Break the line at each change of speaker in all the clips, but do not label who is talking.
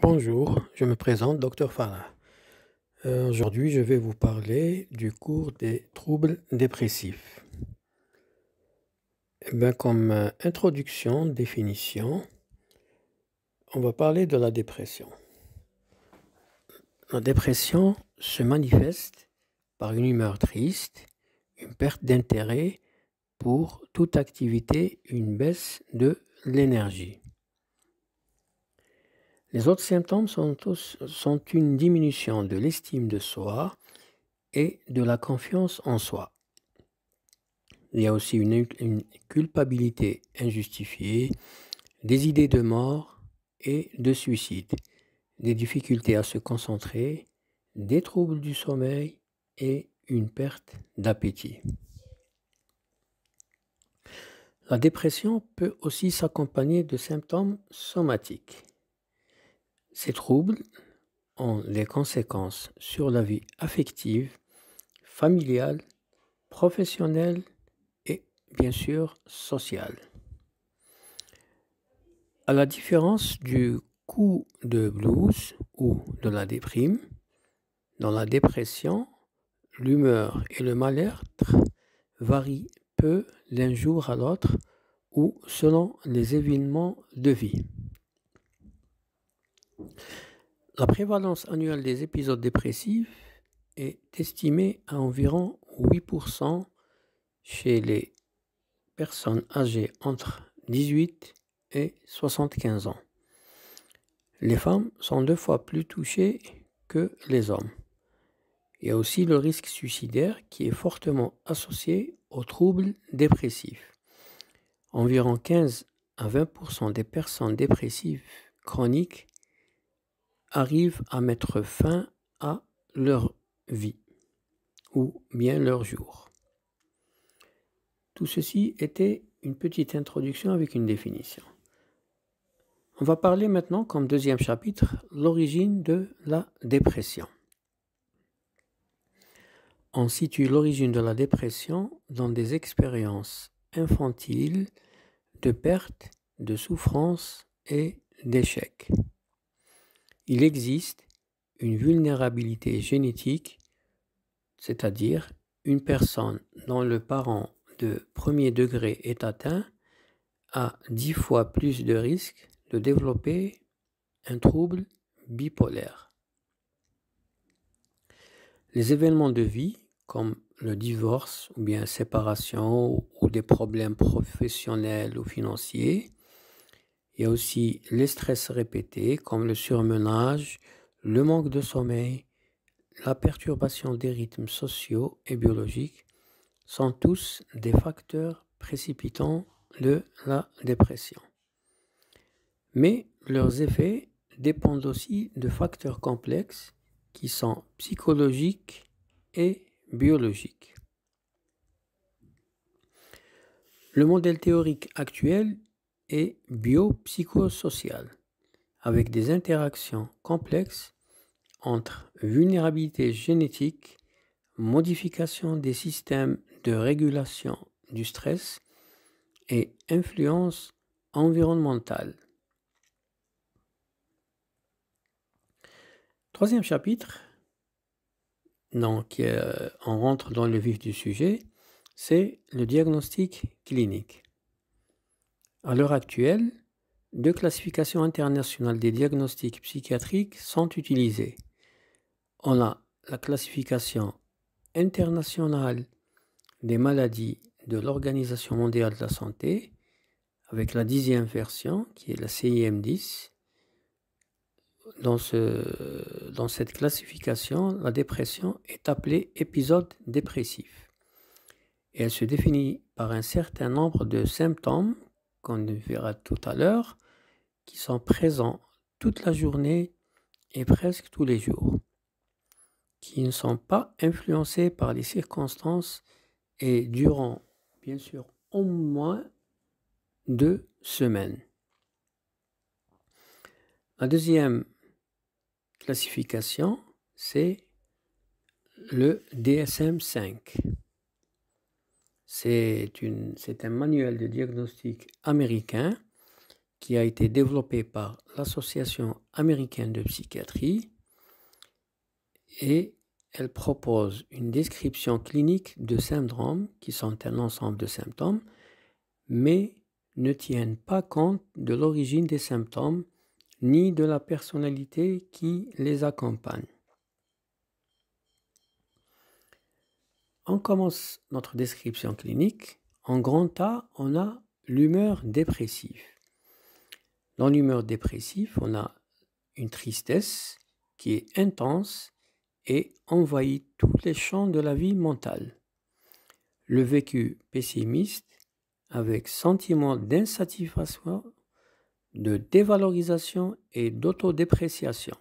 Bonjour, je me présente, Dr Farah. Euh, aujourd'hui, je vais vous parler du cours des troubles dépressifs. Eh comme euh, introduction, définition, on va parler de la dépression. La dépression se manifeste par une humeur triste, une perte d'intérêt pour toute activité, une baisse de l'énergie. Les autres symptômes sont, une diminution de l'estime de soi et de la confiance en soi. Il y a aussi une culpabilité injustifiée, des idées de mort et de suicide, des difficultés à se concentrer, des troubles du sommeil et une perte d'appétit. La dépression peut aussi s'accompagner de symptômes somatiques. Ces troubles ont des conséquences sur la vie affective, familiale, professionnelle et bien sûr sociale. À la différence du coup de blues ou de la déprime, dans la dépression, l'humeur et le mal-être varient peu d'un jour à l'autre ou selon les événements de vie. La prévalence annuelle des épisodes dépressifs est estimée à environ 8% chez les personnes âgées entre 18 et 75 ans. Les femmes sont deux fois plus touchées que les hommes. Il y a aussi le risque suicidaire qui est fortement associé aux troubles dépressifs. Environ 15 à 20% des personnes dépressives chroniques arrivent à mettre fin à leur vie ou bien leur jour. Tout ceci était une petite introduction avec une définition. On va parler maintenant, comme deuxième chapitre, l'origine de la dépression. On situe l'origine de la dépression dans des expériences infantiles de perte, de souffrance et d'échecs il existe une vulnérabilité génétique, c'est-à-dire une personne dont le parent de premier degré est atteint a dix fois plus de risques de développer un trouble bipolaire. Les événements de vie, comme le divorce ou bien séparation ou des problèmes professionnels ou financiers, il y a aussi les stress répétés comme le surmenage, le manque de sommeil, la perturbation des rythmes sociaux et biologiques sont tous des facteurs précipitants de la dépression. Mais leurs effets dépendent aussi de facteurs complexes qui sont psychologiques et biologiques. Le modèle théorique actuel et biopsychosocial, avec des interactions complexes entre vulnérabilité génétique, modification des systèmes de régulation du stress et influence environnementale. Troisième chapitre, donc euh, on rentre dans le vif du sujet, c'est le diagnostic clinique. À l'heure actuelle, deux classifications internationales des diagnostics psychiatriques sont utilisées. On a la classification internationale des maladies de l'Organisation mondiale de la santé, avec la dixième version, qui est la CIM10. Dans, cette classification, la dépression est appelée épisode dépressif. elle se définit par un certain nombre de symptômes qu'on verra tout à l'heure, qui sont présents toute la journée et presque tous les jours, qui ne sont pas influencés par les circonstances et durant, bien sûr, au moins deux semaines. La deuxième classification, c'est le DSM-5. C'est un manuel de diagnostic américain qui a été développé par l'Association américaine de psychiatrie et elle propose une description clinique de syndromes qui sont un ensemble de symptômes, mais ne tiennent pas compte de l'origine des symptômes ni de la personnalité qui les accompagne. On commence notre description clinique. En grand A, on a l'humeur dépressive. Dans l'humeur dépressive, on a une tristesse qui est intense et envahit tous les champs de la vie mentale. Le vécu pessimiste, avec sentiment d'insatisfaction, de dévalorisation et d'autodépréciation.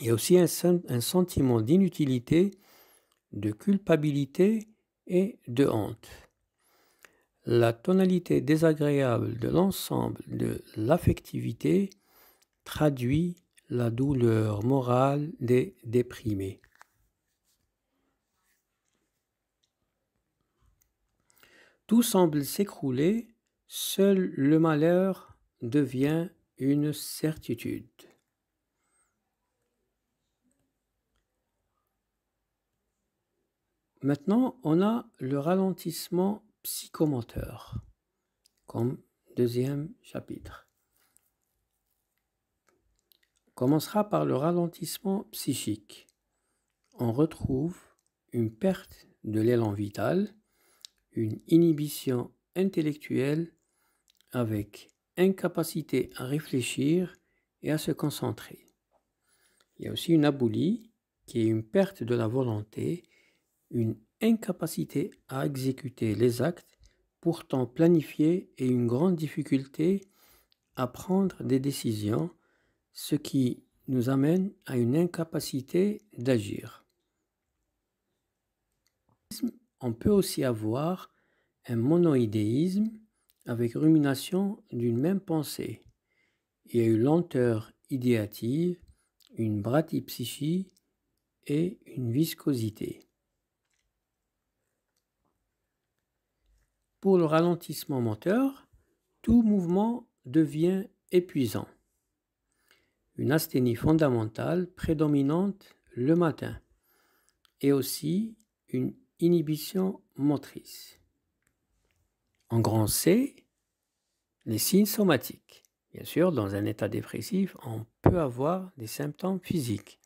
Il y a aussi un, un sentiment d'inutilité de culpabilité et de honte. La tonalité désagréable de l'ensemble de l'affectivité traduit la douleur morale des déprimés. Tout semble s'écrouler, seul le malheur devient une certitude. Maintenant, on a le ralentissement psychomoteur comme deuxième chapitre. On commencera par le ralentissement psychique. On retrouve une perte de l'élan vital, une inhibition intellectuelle avec incapacité à réfléchir et à se concentrer. Il y a aussi une abolie qui est une perte de la volonté une incapacité à exécuter les actes pourtant planifiés et une grande difficulté à prendre des décisions, ce qui nous amène à une incapacité d'agir. On peut aussi avoir un monoïdéisme avec rumination d'une même pensée. Il y a une lenteur idéative, une bradypsychie et une viscosité. Pour le ralentissement moteur, tout mouvement devient épuisant. Une asthénie fondamentale prédominante le matin et aussi une inhibition motrice. En grand C, les signes somatiques. Bien sûr, dans un état dépressif, on peut avoir des symptômes physiques.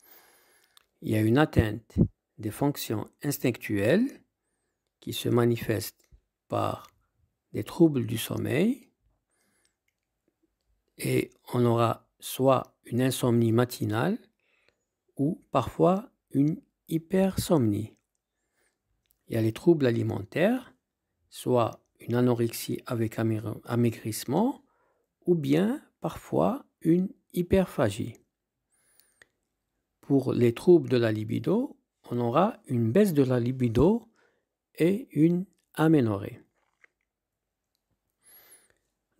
Il y a une atteinte des fonctions instinctuelles qui se manifestent par des troubles du sommeil et on aura soit une insomnie matinale ou parfois une hypersomnie. Il y a les troubles alimentaires, soit une anorexie avec amaigrissement ou bien parfois une hyperphagie. Pour les troubles de la libido, on aura une baisse de la libido et une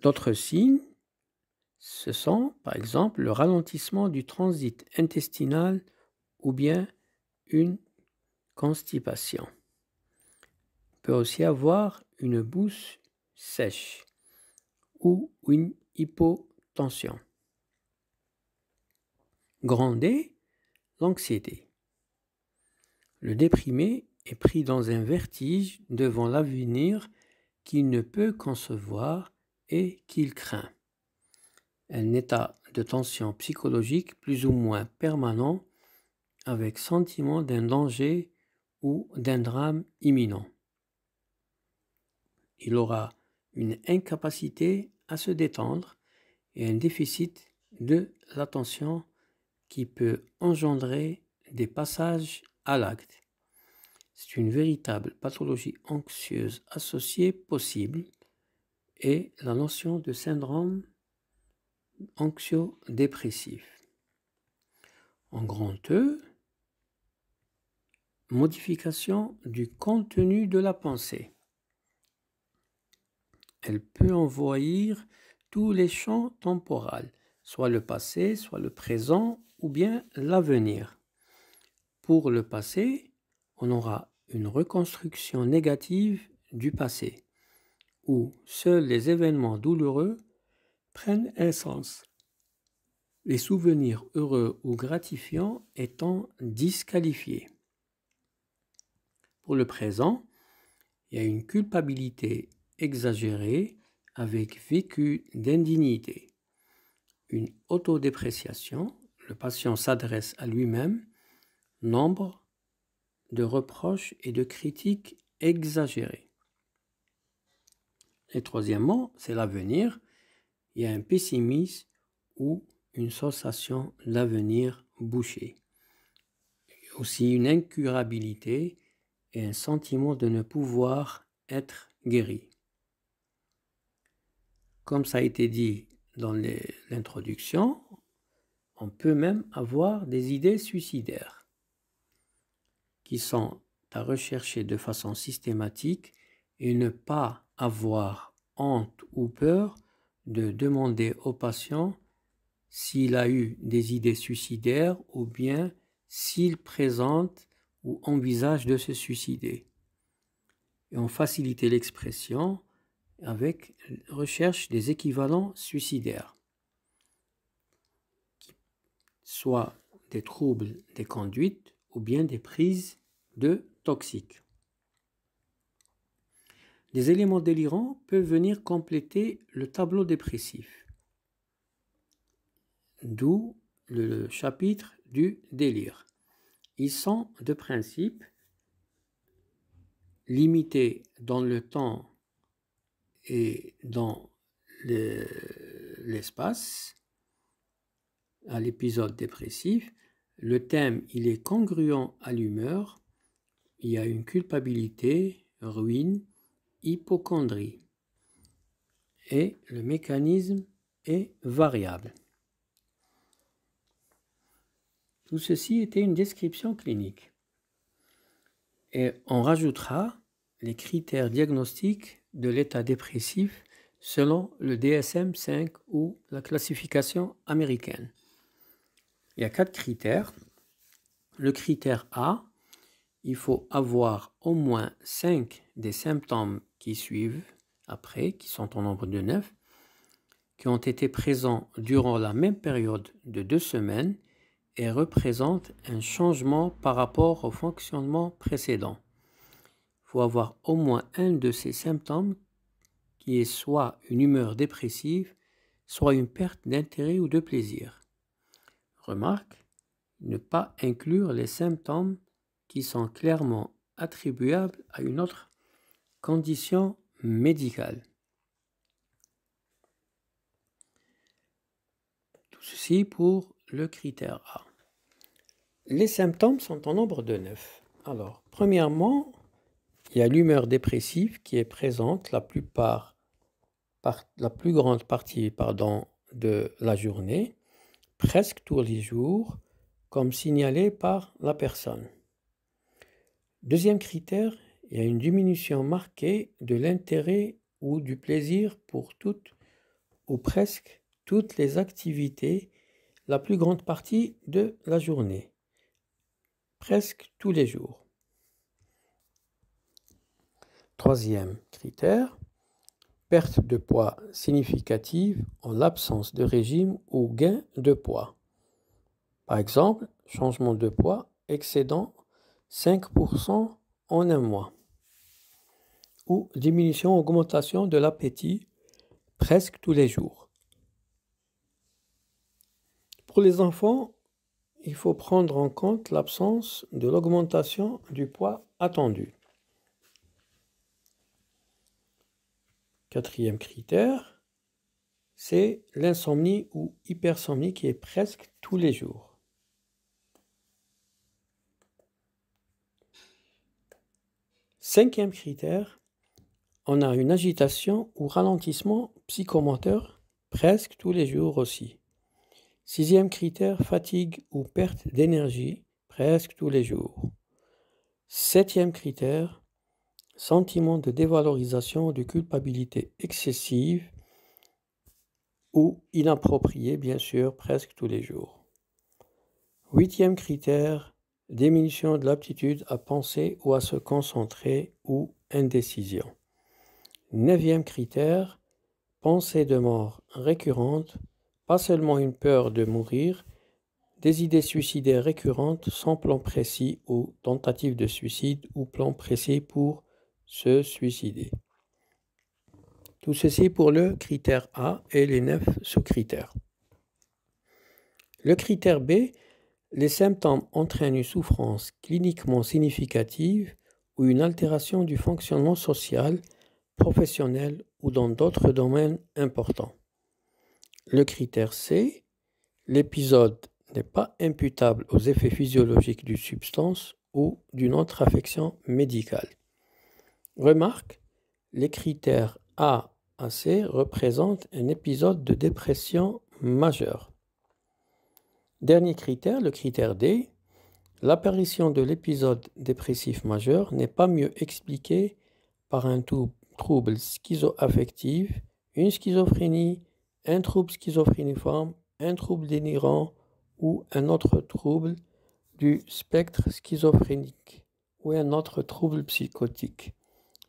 D'autres signes, ce sont par exemple le ralentissement du transit intestinal ou bien une constipation. peut aussi avoir une bouche sèche ou une hypotension. Gronder l'anxiété. Le déprimé est pris dans un vertige devant l'avenir qu'il ne peut concevoir et qu'il craint. Un état de tension psychologique plus ou moins permanent avec sentiment d'un danger ou d'un drame imminent. Il aura une incapacité à se détendre et un déficit de l'attention qui peut engendrer des passages à l'acte c'est une véritable pathologie anxieuse associée possible et la notion de syndrome anxio-dépressif. En grand E, modification du contenu de la pensée. Elle peut envoyer tous les champs temporels, soit le passé, soit le présent ou bien l'avenir. Pour le passé, on aura une reconstruction négative du passé, où seuls les événements douloureux prennent un sens, les souvenirs heureux ou gratifiants étant disqualifiés. Pour le présent, il y a une culpabilité exagérée avec vécu d'indignité, une autodépréciation, le patient s'adresse à lui-même, nombre de reproches et de critiques exagérées. Et troisièmement, c'est l'avenir. Il y a un pessimisme ou une sensation d'avenir bouché. Aussi une incurabilité et un sentiment de ne pouvoir être guéri. Comme ça a été dit dans l'introduction, on peut même avoir des idées suicidaires qui sont à rechercher de façon systématique et ne pas avoir honte ou peur de demander au patient s'il a eu des idées suicidaires ou bien s'il présente ou envisage de se suicider. Et on facilitait l'expression avec recherche des équivalents suicidaires, soit des troubles des conduites ou bien des prises de toxique. Des éléments délirants peuvent venir compléter le tableau dépressif, d'où le chapitre du délire. Ils sont de principe limités dans le temps et dans l'espace. à l'épisode dépressif, le thème il est congruent à l'humeur il y a une culpabilité, ruine, hypochondrie. Et le mécanisme est variable. Tout ceci était une description clinique. Et on rajoutera les critères diagnostiques de l'état dépressif selon le DSM-5 ou la classification américaine. Il y a quatre critères. Le critère A, il faut avoir au moins 5 des symptômes qui suivent après, qui sont au nombre de 9, qui ont été présents durant la même période de deux semaines et représentent un changement par rapport au fonctionnement précédent. Il faut avoir au moins un de ces symptômes qui est soit une humeur dépressive, soit une perte d'intérêt ou de plaisir. Remarque, ne pas inclure les symptômes qui sont clairement attribuables à une autre condition médicale. Tout ceci pour le critère A. Les symptômes sont en nombre de neuf. Alors, premièrement, il y a l'humeur dépressive qui est présente la la plus grande partie pardon, de la journée, presque tous les jours, comme signalé par la personne. Deuxième critère, il y a une diminution marquée de l'intérêt ou du plaisir pour toutes ou presque toutes les activités la plus grande partie de la journée, presque tous les jours. Troisième critère, perte de poids significative en l'absence de régime ou gain de poids. Par exemple, changement de poids excédant 5% en un mois. Ou diminution, augmentation de l'appétit presque tous les jours. Pour les enfants, il faut prendre en compte l'absence de l'augmentation du poids attendu. Quatrième critère, c'est l'insomnie ou hypersomnie qui est presque tous les jours. Cinquième critère, on a une agitation ou ralentissement psychomoteur presque tous les jours aussi. Sixième critère, fatigue ou perte d'énergie presque tous les jours. Septième critère, sentiment de dévalorisation, ou de culpabilité excessive ou inappropriée, bien sûr, presque tous les jours. Huitième critère, Diminution de l'aptitude à penser ou à se concentrer ou indécision. Neuvième critère, pensée de mort récurrente, pas seulement une peur de mourir, des idées suicidaires récurrentes sans plan précis ou tentative de suicide ou plan précis pour se suicider. Tout ceci pour le critère A et les neuf sous-critères. Le critère B les symptômes entraînent une souffrance cliniquement significative ou une altération du fonctionnement social, professionnel ou dans d'autres domaines importants. Le critère C, l'épisode n'est pas imputable aux effets physiologiques d'une substance ou d'une autre affection médicale. Remarque, les critères A à C représentent un épisode de dépression majeure. Dernier critère, le critère D, l'apparition de l'épisode dépressif majeur n'est pas mieux expliquée par un trouble schizoaffectif, une schizophrénie, un trouble schizophréniforme, un trouble délirant ou un autre trouble du spectre schizophrénique ou un autre trouble psychotique.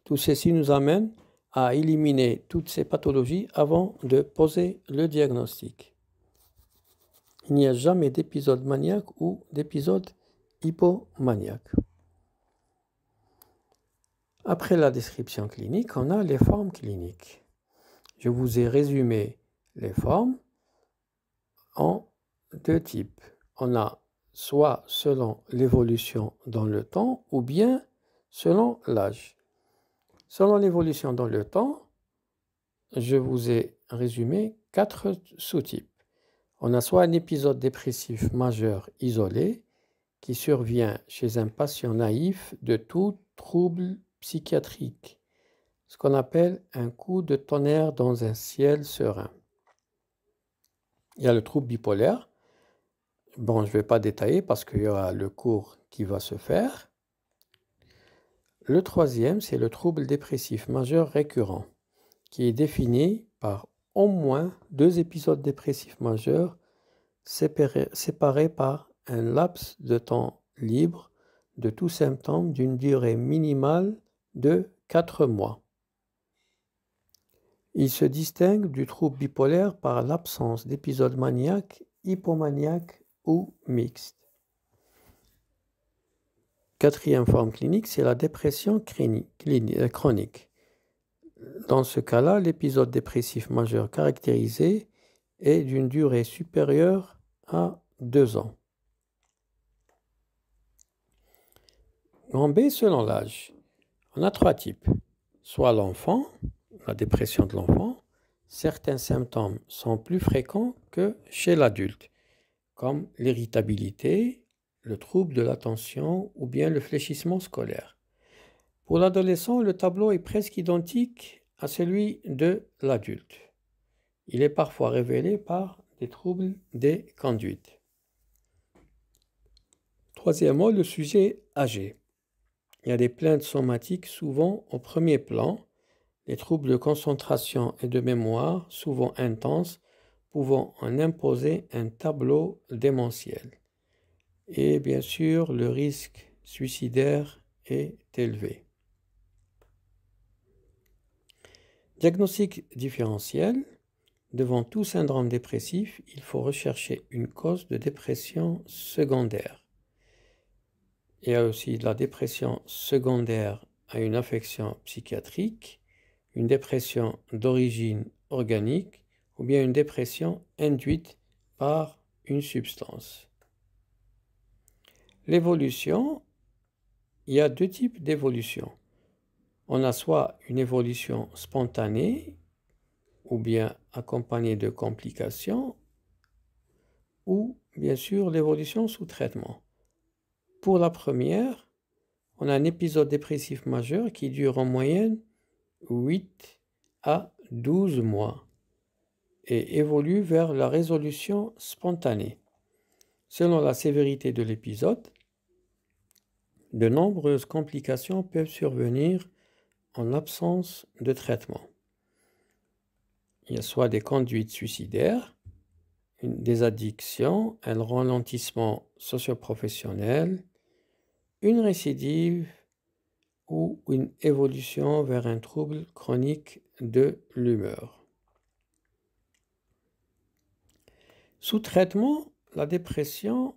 Tout ceci nous amène à éliminer toutes ces pathologies avant de poser le diagnostic il n'y a jamais d'épisode maniaque ou d'épisode hypomaniaque. Après la description clinique, on a les formes cliniques. Je vous ai résumé les formes en deux types. On a soit selon l'évolution dans le temps ou bien selon l'âge. Selon l'évolution dans le temps, je vous ai résumé quatre sous-types. On a soit un épisode dépressif majeur isolé qui survient chez un patient naïf de tout trouble psychiatrique, ce qu'on appelle un coup de tonnerre dans un ciel serein. Il y a le trouble bipolaire. Bon, je ne vais pas détailler parce qu'il y aura le cours qui va se faire. Le troisième, c'est le trouble dépressif majeur récurrent, qui est défini par au moins deux épisodes dépressifs majeurs séparés, séparés par un laps de temps libre de tout symptôme d'une durée minimale de quatre mois. Il se distingue du trouble bipolaire par l'absence d'épisodes maniaques, hypomaniaques ou mixtes. Quatrième forme clinique, c'est la dépression euh, chronique. Dans ce cas-là, l'épisode dépressif majeur caractérisé est d'une durée supérieure à deux ans. En B, selon l'âge, on a trois types. Soit l'enfant, la dépression de l'enfant, certains symptômes sont plus fréquents que chez l'adulte, comme l'irritabilité, le trouble de l'attention ou bien le fléchissement scolaire. Pour l'adolescent, le tableau est presque identique à celui de l'adulte. Il est parfois révélé par des troubles des conduites. Troisièmement, le sujet âgé. Il y a des plaintes somatiques souvent au premier plan, des troubles de concentration et de mémoire souvent intenses, pouvant en imposer un tableau démentiel. Et bien sûr, le risque suicidaire est élevé. Diagnostic différentiel. Devant tout syndrome dépressif, il faut rechercher une cause de dépression secondaire. Il y a aussi de la dépression secondaire à une affection psychiatrique, une dépression d'origine organique ou bien une dépression induite par une substance. L'évolution, il y a deux types d'évolution on a soit une évolution spontanée, ou bien accompagnée de complications, ou bien sûr l'évolution sous traitement. Pour la première, on a un épisode dépressif majeur qui dure en moyenne 8 à 12 mois et évolue vers la résolution spontanée. Selon la sévérité de l'épisode, de nombreuses complications peuvent survenir en l'absence de traitement. Il y a soit des conduites suicidaires, une, des addictions, un ralentissement socioprofessionnel, une récidive ou une évolution vers un trouble chronique de l'humeur. Sous traitement, la dépression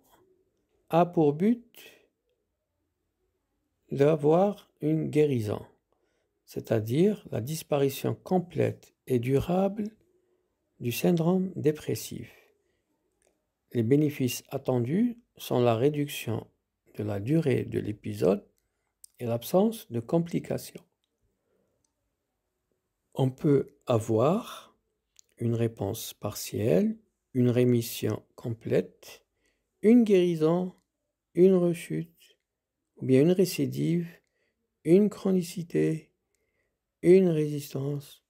a pour but d'avoir une guérison c'est-à-dire la disparition complète et durable du syndrome dépressif. Les bénéfices attendus sont la réduction de la durée de l'épisode et l'absence de complications. On peut avoir une réponse partielle, une rémission complète, une guérison, une rechute, ou bien une récidive, une chronicité, une résistance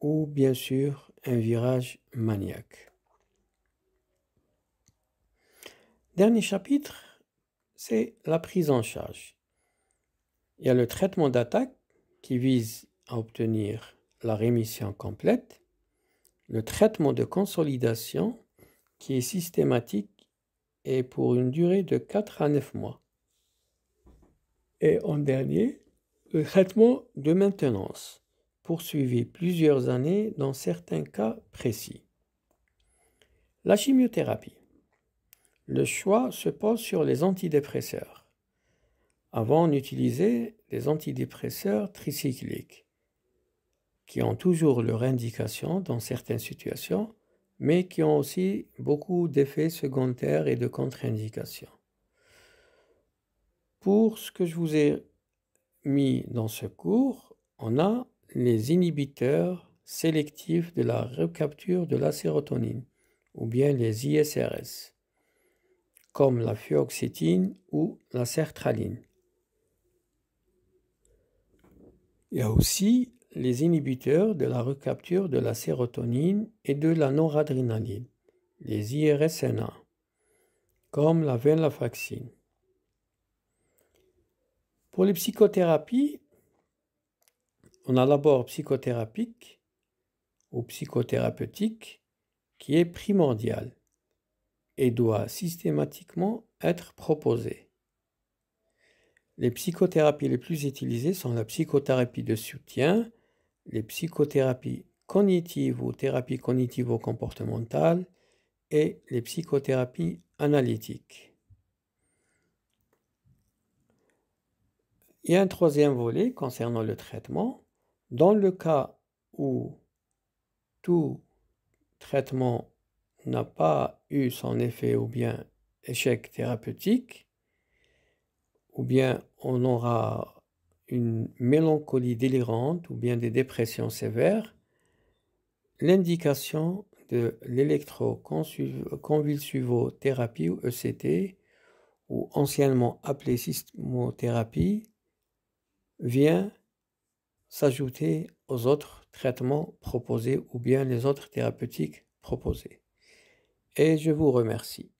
ou bien sûr un virage maniaque. Dernier chapitre, c'est la prise en charge. Il y a le traitement d'attaque qui vise à obtenir la rémission complète, le traitement de consolidation qui est systématique et pour une durée de 4 à 9 mois. Et en dernier, le traitement de maintenance, poursuivi plusieurs années dans certains cas précis. La chimiothérapie. Le choix se pose sur les antidépresseurs. Avant, on utilisait les antidépresseurs tricycliques, qui ont toujours leur indication dans certaines situations, mais qui ont aussi beaucoup d'effets secondaires et de contre-indications. Pour ce que je vous ai mis dans ce cours, on a les inhibiteurs sélectifs de la recapture de la sérotonine, ou bien les ISRS, comme la fluoxétine ou la sertraline. Il y a aussi les inhibiteurs de la recapture de la sérotonine et de la noradrénaline, les IRSNA, comme la venlafaxine. Pour les psychothérapies, on a l'abord psychothérapique ou psychothérapeutique qui est primordial et doit systématiquement être proposé. Les psychothérapies les plus utilisées sont la psychothérapie de soutien, les psychothérapies cognitives ou thérapies ou comportementales et les psychothérapies analytiques. Il un troisième volet concernant le traitement. Dans le cas où tout traitement n'a pas eu son effet ou bien échec thérapeutique, ou bien on aura une mélancolie délirante ou bien des dépressions sévères, l'indication de l'électroconvulsivothérapie ou ECT, ou anciennement appelée systémothérapie, vient s'ajouter aux autres traitements proposés ou bien les autres thérapeutiques proposées. Et je vous remercie.